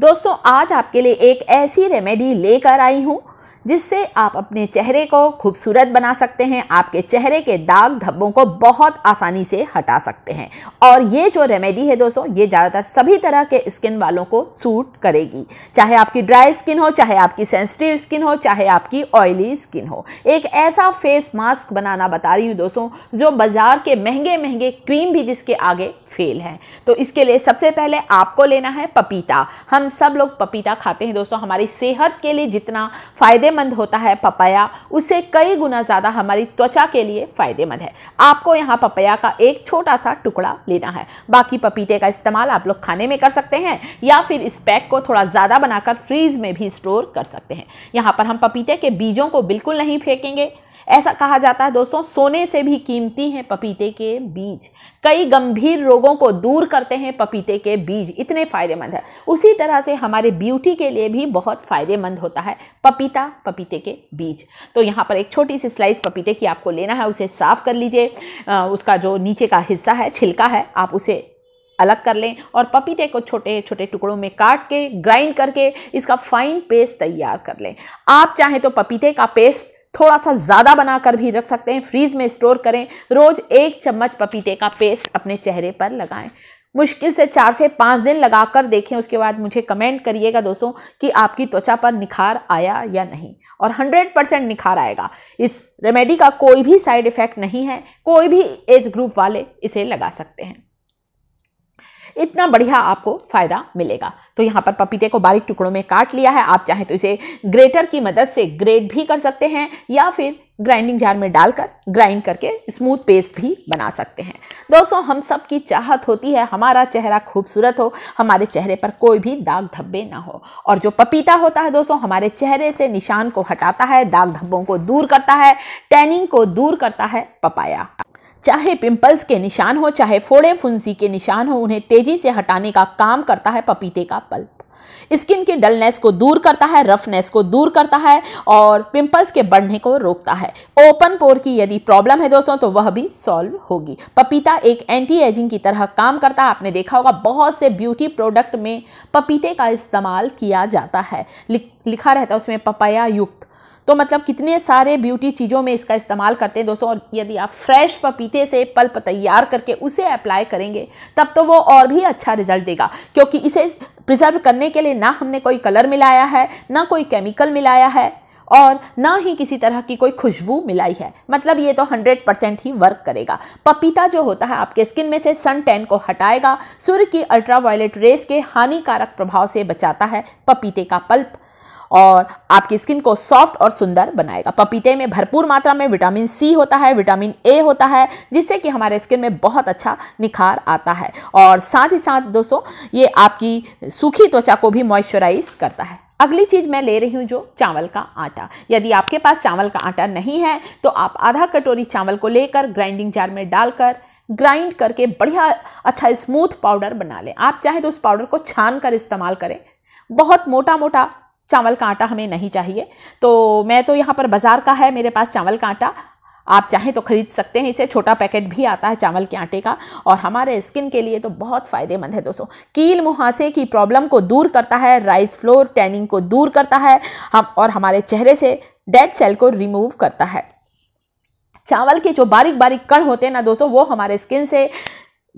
दोस्तों आज आपके लिए एक ऐसी रेमेडी लेकर आई हूँ जिससे आप अपने चेहरे को खूबसूरत बना सकते हैं आपके चेहरे के दाग धब्बों को बहुत आसानी से हटा सकते हैं और ये जो रेमेडी है दोस्तों ये ज़्यादातर सभी तरह के स्किन वालों को सूट करेगी चाहे आपकी ड्राई स्किन हो चाहे आपकी सेंसिटिव स्किन हो चाहे आपकी ऑयली स्किन हो एक ऐसा फेस मास्क बनाना बता रही हूँ दोस्तों जो बाज़ार के महंगे महंगे क्रीम भी जिसके आगे फेल हैं तो इसके लिए सबसे पहले आपको लेना है पपीता हम सब लोग पपीता खाते हैं दोस्तों हमारी सेहत के लिए जितना फ़ायदे फ़ायदेमंद होता है पपाया उससे कई गुना ज़्यादा हमारी त्वचा के लिए फ़ायदेमंद है आपको यहाँ पपाया का एक छोटा सा टुकड़ा लेना है बाकी पपीते का इस्तेमाल आप लोग खाने में कर सकते हैं या फिर इस पैक को थोड़ा ज़्यादा बनाकर फ्रीज में भी स्टोर कर सकते हैं यहाँ पर हम पपीते के बीजों को बिल्कुल नहीं फेंकेंगे ऐसा कहा जाता है दोस्तों सोने से भी कीमती हैं पपीते के बीज कई गंभीर रोगों को दूर करते हैं पपीते के बीज इतने फ़ायदेमंद है उसी तरह से हमारे ब्यूटी के लिए भी बहुत फ़ायदेमंद होता है पपीता पपीते के बीज तो यहाँ पर एक छोटी सी स्लाइस पपीते की आपको लेना है उसे साफ़ कर लीजिए उसका जो नीचे का हिस्सा है छिलका है आप उसे अलग कर लें और पपीते को छोटे छोटे टुकड़ों में काट के ग्राइंड करके इसका फाइन पेस्ट तैयार कर लें आप चाहें तो पपीते का पेस्ट थोड़ा सा ज़्यादा बनाकर भी रख सकते हैं फ्रीज में स्टोर करें रोज़ एक चम्मच पपीते का पेस्ट अपने चेहरे पर लगाएं मुश्किल से चार से पाँच दिन लगाकर देखें उसके बाद मुझे कमेंट करिएगा दोस्तों कि आपकी त्वचा पर निखार आया या नहीं और 100 परसेंट निखार आएगा इस रेमेडी का कोई भी साइड इफ़ेक्ट नहीं है कोई भी एज ग्रुप वाले इसे लगा सकते हैं इतना बढ़िया आपको फ़ायदा मिलेगा तो यहाँ पर पपीते को बारीक टुकड़ों में काट लिया है आप चाहे तो इसे ग्रेटर की मदद से ग्रेट भी कर सकते हैं या फिर ग्राइंडिंग जार में डालकर ग्राइंड करके स्मूथ पेस्ट भी बना सकते हैं दोस्तों हम सब की चाहत होती है हमारा चेहरा खूबसूरत हो हमारे चेहरे पर कोई भी दाग धब्बे ना हो और जो पपीता होता है दोस्तों हमारे चेहरे से निशान को हटाता है दाग धब्बों को दूर करता है टैनिंग को दूर करता है पपाया चाहे पिंपल्स के निशान हो चाहे फोड़े फुंसी के निशान हो उन्हें तेजी से हटाने का काम करता है पपीते का पल्प स्किन की डलनेस को दूर करता है रफनेस को दूर करता है और पिंपल्स के बढ़ने को रोकता है ओपन पोर की यदि प्रॉब्लम है दोस्तों तो वह भी सॉल्व होगी पपीता एक एंटी एजिंग की तरह काम करता है आपने देखा होगा बहुत से ब्यूटी प्रोडक्ट में पपीते का इस्तेमाल किया जाता है लिखा रहता है उसमें पपाया युक्त तो मतलब कितने सारे ब्यूटी चीज़ों में इसका इस्तेमाल करते हैं दोस्तों और यदि आप फ्रेश पपीते से पल्प तैयार करके उसे अप्लाई करेंगे तब तो वो और भी अच्छा रिजल्ट देगा क्योंकि इसे प्रिजर्व करने के लिए ना हमने कोई कलर मिलाया है ना कोई केमिकल मिलाया है और ना ही किसी तरह की कोई खुशबू मिलाई है मतलब ये तो 100 परसेंट ही वर्क करेगा पपीता जो होता है आपके स्किन में से सन टैन को हटाएगा सूर्य की अल्ट्रावायलेट रेस के हानिकारक प्रभाव से बचाता है पपीते का पल्प और आपकी स्किन को सॉफ्ट और सुंदर बनाएगा पपीते में भरपूर मात्रा में विटामिन सी होता है विटामिन ए होता है जिससे कि हमारे स्किन में बहुत अच्छा निखार आता है और साथ ही साथ दोस्तों ये आपकी सूखी त्वचा को भी मॉइस्चराइज करता है अगली चीज़ मैं ले रही हूँ जो चावल का आटा यदि आपके पास चावल का आटा नहीं है तो आप आधा कटोरी चावल को लेकर ग्राइंडिंग जार में डालकर ग्राइंड करके बढ़िया अच्छा स्मूथ पाउडर बना लें आप चाहे तो उस पाउडर को छान कर इस्तेमाल करें बहुत मोटा मोटा चावल का आटा हमें नहीं चाहिए तो मैं तो यहाँ पर बाज़ार का है मेरे पास चावल का आटा आप चाहें तो खरीद सकते हैं इसे छोटा पैकेट भी आता है चावल के आटे का और हमारे स्किन के लिए तो बहुत फ़ायदेमंद है दोस्तों कील मुहासे की प्रॉब्लम को दूर करता है राइस फ्लोर टैनिंग को दूर करता है हम और हमारे चेहरे से डेड सेल को रिमूव करता है चावल के जो बारीक बारीक कण होते हैं ना दोस्तों वो हमारे स्किन से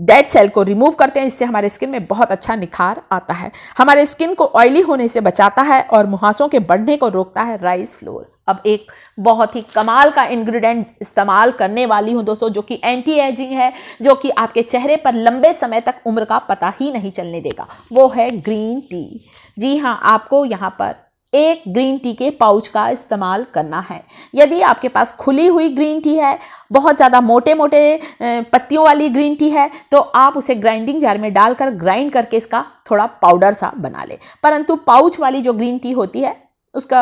डेड सेल को रिमूव करते हैं इससे हमारे स्किन में बहुत अच्छा निखार आता है हमारे स्किन को ऑयली होने से बचाता है और मुहासों के बढ़ने को रोकता है राइस फ्लोर अब एक बहुत ही कमाल का इंग्रेडिएंट इस्तेमाल करने वाली हूँ दोस्तों जो कि एंटी एजिंग है जो कि आपके चेहरे पर लंबे समय तक उम्र का पता ही नहीं चलने देगा वो है ग्रीन टी जी हाँ आपको यहाँ पर एक ग्रीन टी के पाउच का इस्तेमाल करना है यदि आपके पास खुली हुई ग्रीन टी है बहुत ज़्यादा मोटे मोटे पत्तियों वाली ग्रीन टी है तो आप उसे ग्राइंडिंग जार में डालकर ग्राइंड करके इसका थोड़ा पाउडर सा बना ले परंतु पाउच वाली जो ग्रीन टी होती है उसका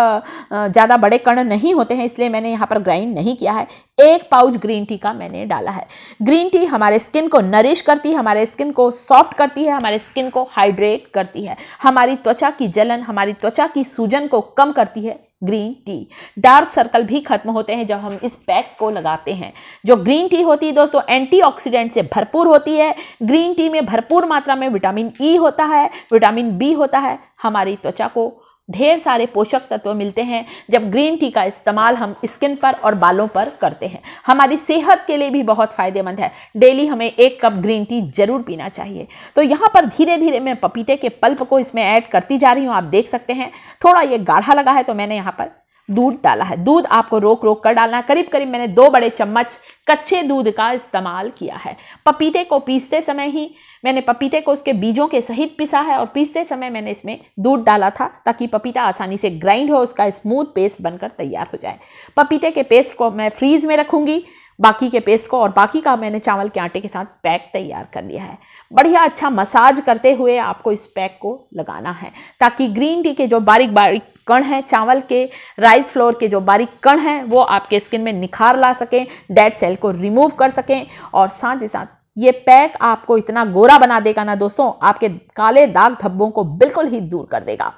ज़्यादा बड़े कण नहीं होते हैं इसलिए मैंने यहाँ पर ग्राइंड नहीं किया है एक पाउच ग्रीन टी का मैंने डाला है ग्रीन टी हमारे स्किन को नरिश करती है हमारे स्किन को सॉफ्ट करती है हमारे स्किन को हाइड्रेट करती है हमारी त्वचा की जलन हमारी त्वचा की सूजन को कम करती है ग्रीन टी डार्क सर्कल भी खत्म होते हैं जब हम इस पैक को लगाते हैं जो ग्रीन टी होती है दोस्तों एंटीऑक्सीडेंट से भरपूर होती है ग्रीन टी में भरपूर मात्रा में विटामिन ई e होता है विटामिन बी होता है हमारी त्वचा को ढेर सारे पोषक तत्व मिलते हैं जब ग्रीन टी का इस्तेमाल हम स्किन पर और बालों पर करते हैं हमारी सेहत के लिए भी बहुत फ़ायदेमंद है डेली हमें एक कप ग्रीन टी ज़रूर पीना चाहिए तो यहाँ पर धीरे धीरे मैं पपीते के पल्प को इसमें ऐड करती जा रही हूँ आप देख सकते हैं थोड़ा ये गाढ़ा लगा है तो मैंने यहाँ पर दूध डाला है दूध आपको रोक रोक कर डालना करीब करीब मैंने दो बड़े चम्मच कच्चे दूध का इस्तेमाल किया है पपीते को पीसते समय ही मैंने पपीते को उसके बीजों के सहित पिसा है और पीसते समय मैंने इसमें दूध डाला था ताकि पपीता आसानी से ग्राइंड हो उसका स्मूथ पेस्ट बनकर तैयार हो जाए पपीते के पेस्ट को मैं फ्रीज में रखूँगी बाकी के पेस्ट को और बाकी का मैंने चावल के आटे के साथ पैक तैयार कर लिया है बढ़िया अच्छा मसाज करते हुए आपको इस पैक को लगाना है ताकि ग्रीन टी के जो बारीक बारीक कण हैं चावल के राइस फ्लोर के जो बारीक कण हैं वो आपके स्किन में निखार ला सकें डेड सेल को रिमूव कर सकें और साथ ही साथ ये पैक आपको इतना गोरा बना देगा ना दोस्तों आपके काले दाग धब्बों को बिल्कुल ही दूर कर देगा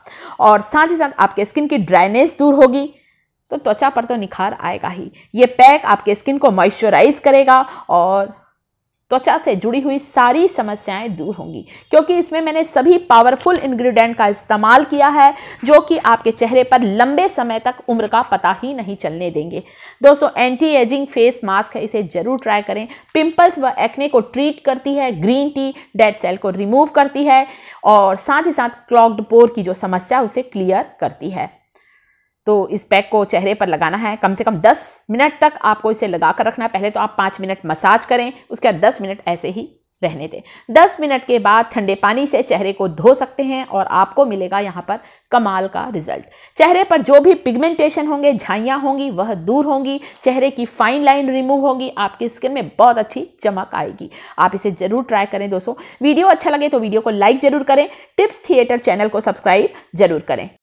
और साथ ही साथ आपके स्किन की ड्राइनेस दूर होगी तो त्वचा पर तो निखार आएगा ही ये पैक आपके स्किन को मॉइस्चराइज करेगा और त्वचा से जुड़ी हुई सारी समस्याएं दूर होंगी क्योंकि इसमें मैंने सभी पावरफुल इंग्रेडिएंट का इस्तेमाल किया है जो कि आपके चेहरे पर लंबे समय तक उम्र का पता ही नहीं चलने देंगे दोस्तों एंटी एजिंग फेस मास्क है इसे जरूर ट्राई करें पिंपल्स व एक्ने को ट्रीट करती है ग्रीन टी डेड सेल को रिमूव करती है और साथ ही साथ क्लॉग्ड पोर की जो समस्या उसे क्लियर करती है तो इस पैक को चेहरे पर लगाना है कम से कम 10 मिनट तक आपको इसे लगा कर रखना है पहले तो आप पाँच मिनट मसाज करें उसके बाद दस मिनट ऐसे ही रहने दें 10 मिनट के बाद ठंडे पानी से चेहरे को धो सकते हैं और आपको मिलेगा यहाँ पर कमाल का रिजल्ट चेहरे पर जो भी पिगमेंटेशन होंगे झाइयाँ होंगी वह दूर होंगी चेहरे की फाइन लाइन रिमूव होगी आपकी स्किन में बहुत अच्छी चमक आएगी आप इसे ज़रूर ट्राई करें दोस्तों वीडियो अच्छा लगे तो वीडियो को लाइक ज़रूर करें टिप्स थिएटर चैनल को सब्सक्राइब जरूर करें